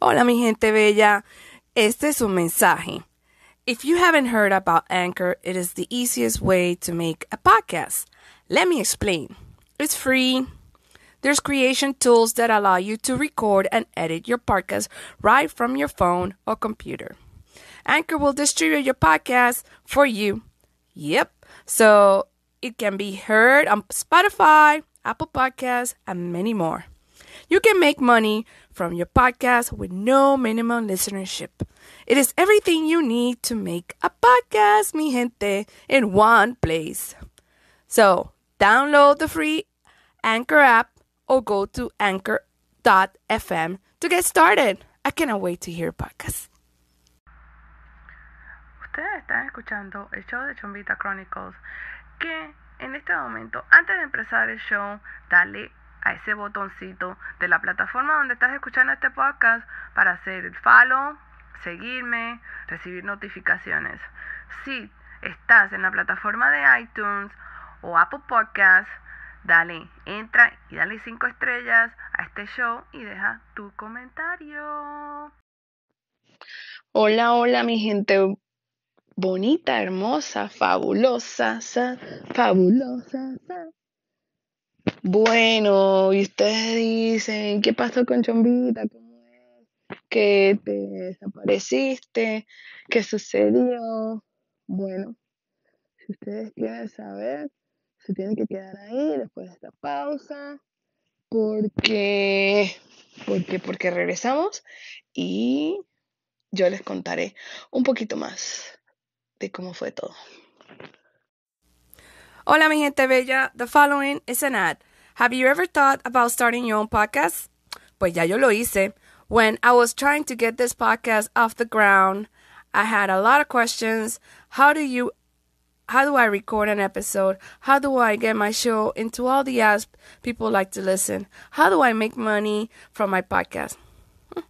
Hola mi gente bella, este es un mensaje. If you haven't heard about Anchor, it is the easiest way to make a podcast. Let me explain. It's free. There's creation tools that allow you to record and edit your podcast right from your phone or computer. Anchor will distribute your podcast for you. Yep. So it can be heard on Spotify, Apple Podcasts, and many more. You can make money from your podcast with no minimum listenership. It is everything you need to make a podcast, mi gente, in one place. So, download the free Anchor app o go to anchor.fm to get started. I cannot wait to hear podcasts. Ustedes están escuchando el show de Chombita Chronicles, que en este momento, antes de empezar el show, dale a ese botoncito de la plataforma donde estás escuchando este podcast para hacer el follow, seguirme, recibir notificaciones. Si estás en la plataforma de iTunes o Apple Podcasts, Dale, entra y dale cinco estrellas a este show y deja tu comentario. Hola, hola, mi gente bonita, hermosa, fabulosa, fabulosa. Bueno, y ustedes dicen, ¿qué pasó con Chombita? ¿Cómo es? ¿Que te desapareciste? ¿Qué sucedió? Bueno, si ustedes quieren saber, se tiene que quedar ahí después de esta pausa, porque, porque, porque regresamos y yo les contaré un poquito más de cómo fue todo. Hola mi gente bella, the following is an ad. Have you ever thought about starting your own podcast? Pues ya yo lo hice. When I was trying to get this podcast off the ground, I had a lot of questions. How do you how do I record an episode? How do I get my show into all the apps people like to listen? How do I make money from my podcast?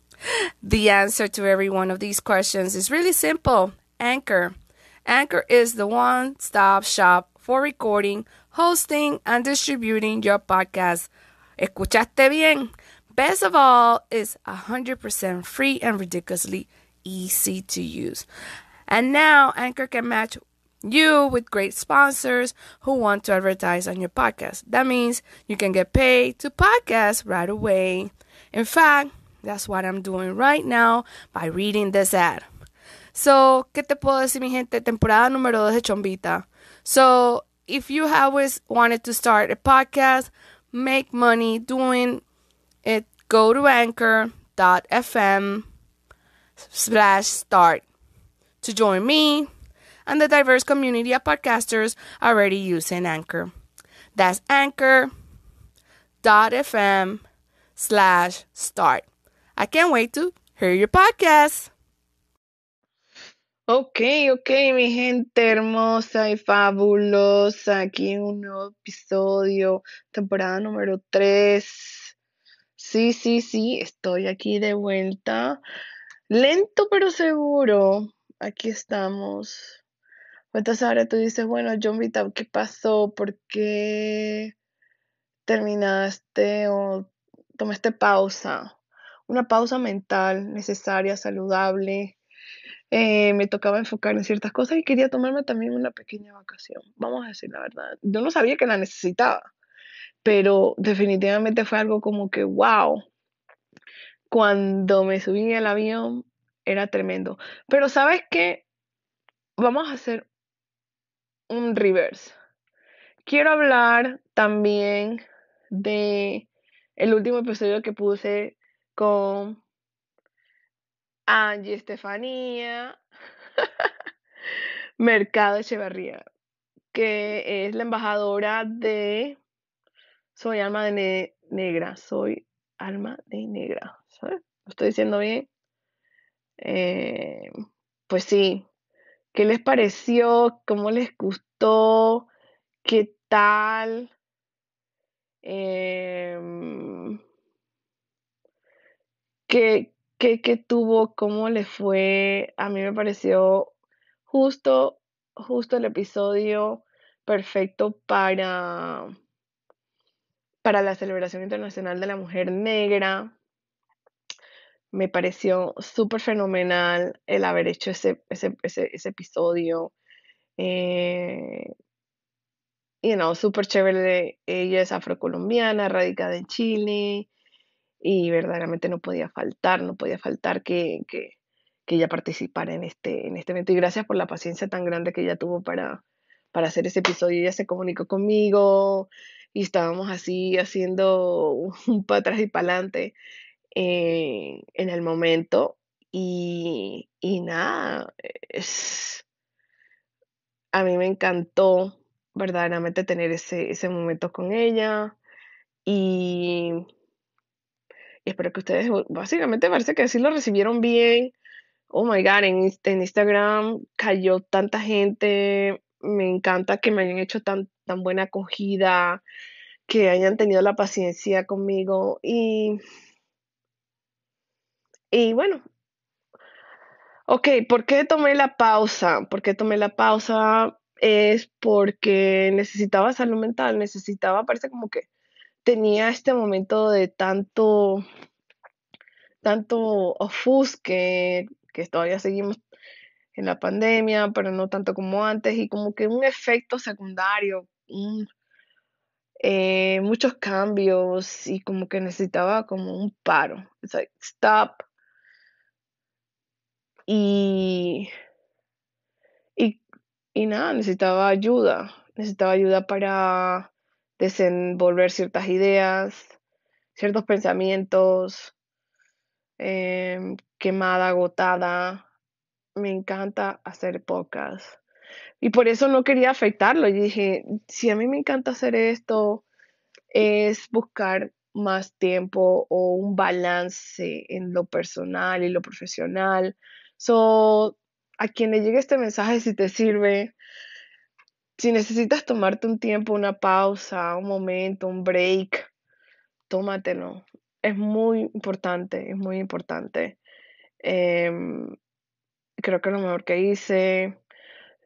the answer to every one of these questions is really simple Anchor. Anchor is the one stop shop for recording, hosting, and distributing your podcast. Escuchaste bien? Best of all, it's 100% free and ridiculously easy to use. And now Anchor can match you with great sponsors who want to advertise on your podcast. That means you can get paid to podcast right away. In fact, that's what I'm doing right now by reading this ad. So, ¿qué te puedo decir, mi gente? Temporada número 2 de Chombita. So, if you always wanted to start a podcast, make money doing it, go to anchor.fm slash start to join me and the diverse community of podcasters already using Anchor. That's anchor.fm slash start. I can't wait to hear your podcast. Ok, ok, mi gente hermosa y fabulosa. Aquí un nuevo episodio, temporada número 3. Sí, sí, sí, estoy aquí de vuelta. Lento pero seguro. Aquí estamos entonces ahora tú dices, bueno, John Vita, ¿qué pasó? ¿Por qué terminaste o tomaste pausa? Una pausa mental necesaria, saludable. Eh, me tocaba enfocar en ciertas cosas y quería tomarme también una pequeña vacación. Vamos a decir la verdad. Yo no sabía que la necesitaba, pero definitivamente fue algo como que, wow. Cuando me subí al avión era tremendo. Pero sabes qué? Vamos a hacer un reverse. Quiero hablar también de el último episodio que puse con Angie Estefanía Mercado Echevarría, que es la embajadora de Soy Alma de Negra, Soy Alma de Negra, ¿sabes? ¿Lo estoy diciendo bien? Eh, pues sí, ¿Qué les pareció? ¿Cómo les gustó? ¿Qué tal? Em, ¿qué, tuvo? ¿Cómo les fue? A mí me pareció justo, justo el episodio perfecto para, para la celebración internacional de la mujer negra. Me pareció súper fenomenal el haber hecho ese, ese, ese, episodio. Eh, you know, súper chévere. Ella es afrocolombiana, radicada en Chile. Y verdaderamente no podía faltar, no podía faltar que, que, que ella participara en este, en este evento. Y gracias por la paciencia tan grande que ella tuvo para, para hacer ese episodio. Ella se comunicó conmigo y estábamos así haciendo un para atrás y para adelante. Eh, en el momento y, nada, es, a mí me encantó verdaderamente tener ese, momento con ella y, espero que ustedes, básicamente parece que sí lo recibieron bien. Oh my god, en, en Instagram cayó tanta gente, me encanta que me hayan hecho tan, tan buena acogida, que hayan tenido la paciencia conmigo y y bueno, ok, ¿por qué tomé la pausa? ¿Por qué tomé la pausa? Es porque necesitaba salud mental, necesitaba, parece como que tenía este momento de tanto, tanto ofusque, que todavía seguimos en la pandemia, pero no tanto como antes, y como que un efecto secundario, eh, muchos cambios, y como que necesitaba como un paro. stop, y, y, nada, necesitaba ayuda, necesitaba ayuda para desenvolver ciertas ideas, ciertos pensamientos, em, quemada, agotada. Me encanta hacer pocas Y por eso no quería afectarlo. Y dije, si a mí me encanta hacer esto, es buscar más tiempo o un balance en lo personal y lo profesional So, a quien le llegue este mensaje, si te sirve, si necesitas tomarte un tiempo, una pausa, un momento, un break, tómatelo. Es muy importante, es muy importante. Em, creo que lo mejor que hice.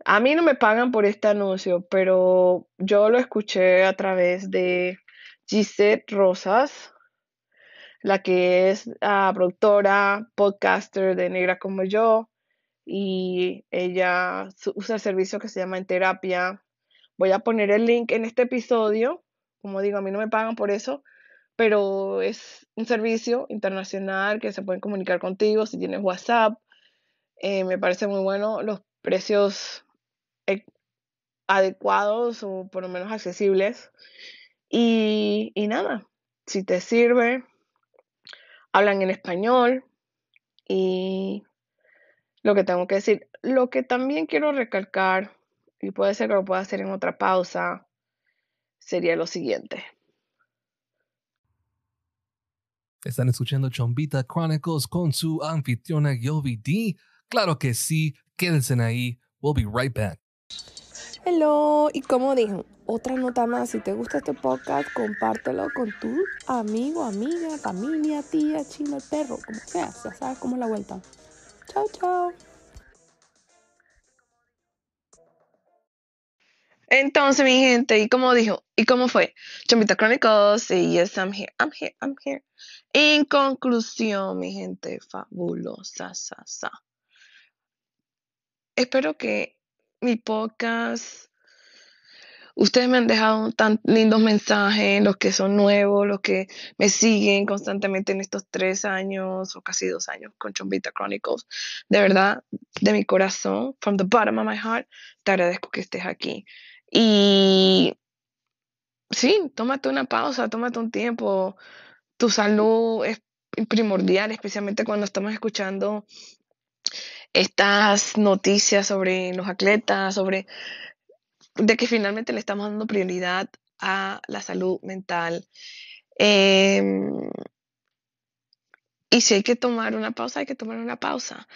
A mí no me pagan por este anuncio, pero yo lo escuché a través de Gisette Rosas, la que es ah, productora, podcaster de Negra como yo, y ella usa el servicio que se llama En Terapia. Voy a poner el link en este episodio, como digo, a mí no me pagan por eso, pero es un servicio internacional que se pueden comunicar contigo si tienes WhatsApp. Eh, me parece muy bueno los precios e, adecuados o por lo menos accesibles. y nada, si te sirve, hablan en español y lo que tengo que decir. Lo que también quiero recalcar, y puede ser que lo pueda hacer en otra pausa, sería lo siguiente. Están escuchando Chombita Chronicles con su anfitriona Yovi D. Claro que sí, quédense ahí. We'll be right back. Hello, y como dijo, otra nota más, si te gusta este podcast, compártelo con tu amigo, amiga, familia, tía, chino, el perro, como sea, ya sabes cómo es la vuelta. Chao, chao. Entonces, mi gente, y cómo dijo, y cómo fue, Chomita Chronicles, y yes, I'm here, I'm here, I'm here. En conclusión, mi gente, fabulosa, sa, sa. Espero que mi podcast Ustedes me han dejado tan lindos mensajes, los que son nuevos, los que me siguen constantemente en estos tres años o casi dos años con Chombita Chronicles. De verdad, de mi corazón, from the bottom of my heart, te agradezco que estés aquí. Y sí, tómate una pausa, tómate un tiempo. Tu salud es primordial, especialmente cuando estamos escuchando estas noticias sobre los atletas, sobre de que finalmente le estamos dando prioridad a la salud mental. Em, y si hay que tomar una pausa, hay que tomar una pausa.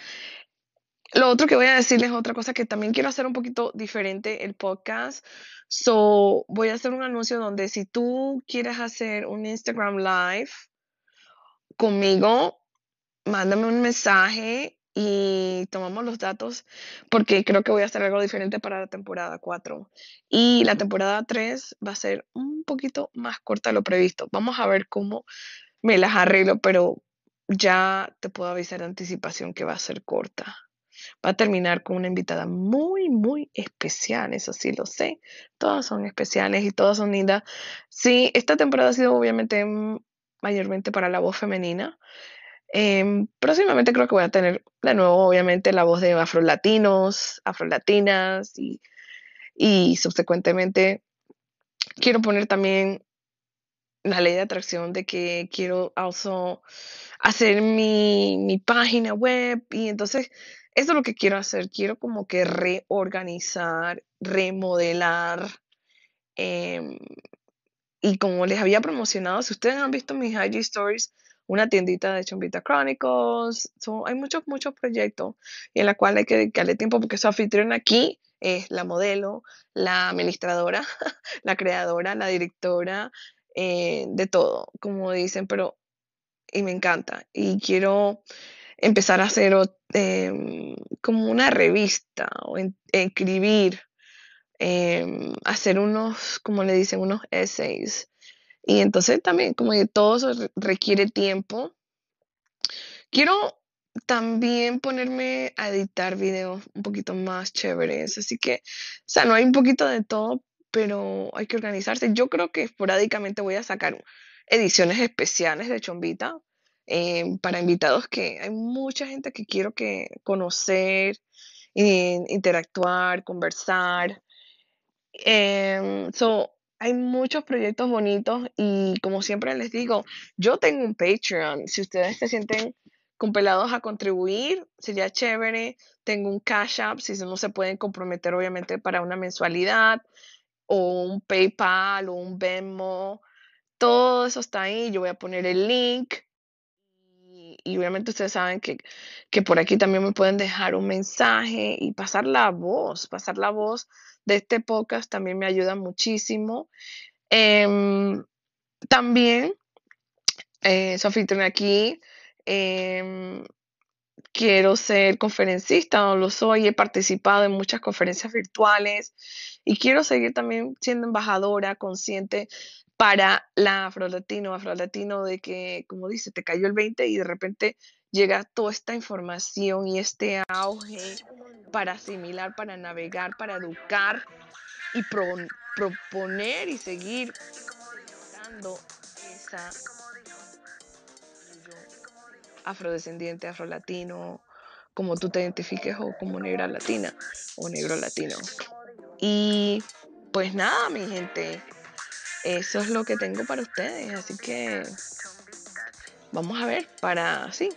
Lo otro que voy a decirles es otra cosa que también quiero hacer un poquito diferente el podcast. So, voy a hacer un anuncio donde si tú quieres hacer un Instagram Live conmigo, mándame un mensaje y tomamos los datos porque creo que voy a hacer algo diferente para la temporada 4. Y la temporada 3 va a ser un poquito más corta de lo previsto. Vamos a ver cómo me las arreglo, pero ya te puedo avisar de anticipación que va a ser corta. Va a terminar con una invitada muy, muy especial, eso sí lo sé. Todas son especiales y todas son lindas. Sí, esta temporada ha sido obviamente mm, mayormente para la voz femenina. Em, próximamente creo que voy a tener de nuevo, obviamente, la voz de afrolatinos, afrolatinas y, y subsecuentemente quiero poner también la ley de atracción de que quiero also hacer mi, mi página web y entonces eso es lo que quiero hacer. Quiero como que reorganizar, remodelar. Em, y como les había promocionado, si ustedes han visto mis IG Stories, una tiendita de Chumbita Chronicles. hay muchos, muchos proyectos en la cual hay que dedicarle tiempo porque su anfitrión aquí es la modelo, la administradora, la creadora, la directora, eh, de todo, como dicen, pero y me encanta. Y quiero empezar a hacer em, como una revista o escribir, em, hacer unos, como le dicen, unos essays y entonces también como de todo eso requiere tiempo. Quiero también ponerme a editar videos un poquito más chéveres. Así que, o sea, no hay un poquito de todo, pero hay que organizarse. Yo creo que esporádicamente voy a sacar ediciones especiales de Chombita eh, para invitados que hay mucha gente que quiero que conocer, eh, interactuar, conversar. Em, so, hay muchos proyectos bonitos y como siempre les digo, yo tengo un Patreon. Si ustedes se sienten compelados a contribuir, sería chévere. Tengo un Cash App, si no se pueden comprometer obviamente para una mensualidad o un PayPal o un Venmo. Todo eso está ahí. Yo voy a poner el link. Y, obviamente ustedes saben que, que por aquí también me pueden dejar un mensaje y pasar la voz, pasar la voz de este podcast también me ayuda muchísimo. Em, también, eh, Sofía, aquí. Em, quiero ser conferencista, no lo soy, he participado en muchas conferencias virtuales y quiero seguir también siendo embajadora consciente para la afrolatino, afrolatino de que, como dice, te cayó el 20 y de repente Llega toda esta información y este auge para asimilar, para navegar, para educar y proponer y seguir dando esa afrodescendiente, afrolatino, como tú te identifiques o como negra latina o negro latino. Y pues nada, mi gente, eso es lo que tengo para ustedes, así que vamos a ver para sí,